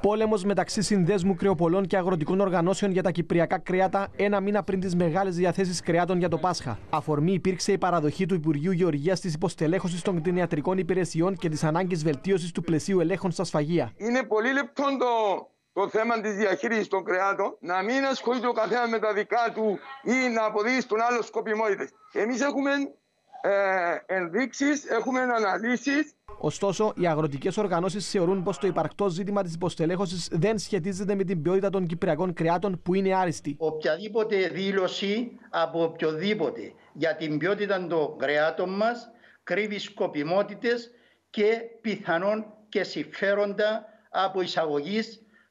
Πόλεμος μεταξύ Συνδέσμου Κρεοπολών και Αγροτικών Οργανώσεων για τα Κυπριακά Κρέατα ένα μήνα πριν τις μεγάλες διαθέσεις κρεάτων για το Πάσχα. Αφορμή υπήρξε η παραδοχή του Υπουργείου Γεωργίας της υποστελέχωσης των κτηνιατρικών υπηρεσιών και της ανάγκης βελτίωσης του πλαισίου ελέγχων στα σφαγεία. Είναι πολύ λεπτό το, θέμα της διαχείρισης των κρεάτων, να μην ασχολείται ο καθένας με τα δικά του ή να αποδείξει τον άλλο σκοπιμότητες. Εμείς έχουμε ε, ενδείξεις, έχουμε αναλύσεις Ωστόσο, οι αγροτικές οργανώσεις θεωρούν πως το υπαρκτό ζήτημα της υποστελέχωσης δεν σχετίζεται με την ποιότητα των κυπριακών κρεάτων που είναι άριστη. Οποιαδήποτε δήλωση από οποιοδήποτε για την ποιότητα των κρεάτων μας κρύβει σκοπιμότητες και πιθανόν και συμφέροντα από εισαγωγής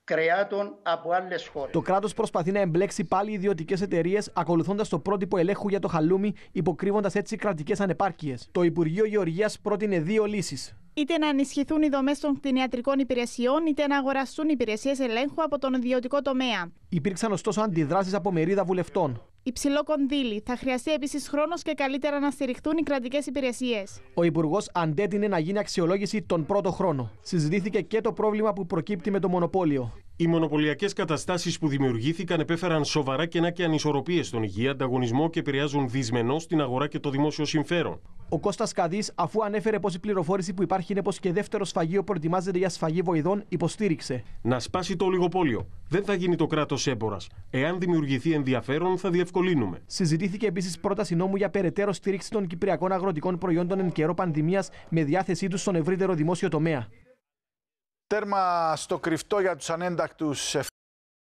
κρεάτων από άλλες χώρες. Το κράτος προσπαθεί να εμπλέξει πάλι ιδιωτικές εταιρείες, ακολουθώντας το πρότυπο ελέγχου για το χαλούμι, υποκρύβοντας έτσι κρατικές ανεπάρκειες. Το Υπουργείο Γεωργίας πρότεινε δύο λύσεις είτε να ενισχυθούν οι δομές των κτηνιατρικών υπηρεσιών, είτε να αγοραστούν υπηρεσίες ελέγχου από τον ιδιωτικό τομέα. Υπήρξαν ωστόσο αντιδράσεις από μερίδα βουλευτών. Υψηλό κονδύλι. Θα χρειαστεί επίσης χρόνος και καλύτερα να στηριχτούν οι κρατικές υπηρεσίες. Ο Υπουργός αντέτεινε να γίνει αξιολόγηση τον πρώτο χρόνο. Συζητήθηκε και το πρόβλημα που προκύπτει με το μονοπόλιο. Οι μονοπωλιακές καταστάσεις που δημιουργήθηκαν επέφεραν σοβαρά κενά και ανισορροπίες στον υγεία, ανταγωνισμό και επηρεάζουν δυσμενώς την αγορά και το δημόσιο συμφέρον. Ο Κώστας Καδής, αφού ανέφερε πως η πληροφόρηση που υπάρχει είναι πως και δεύτερο σφαγείο προετοιμάζεται για σφαγή βοηδών, υποστήριξε. Να σπάσει το ολιγοπόλιο. Δεν θα γίνει το κράτος έμπορας. Εάν δημιουργηθεί ενδιαφέρον, θα διευκολύνουμε. Συζητήθηκε επίσης πρόταση νόμου για περαιτέρω στήριξη των κυπριακών αγροτικών προϊόντων εν καιρό πανδημίας με διάθεσή τους στον ευρύτερο δημόσιο τομέα. Τέρμα στο κρυφτό για τους ανέντακτους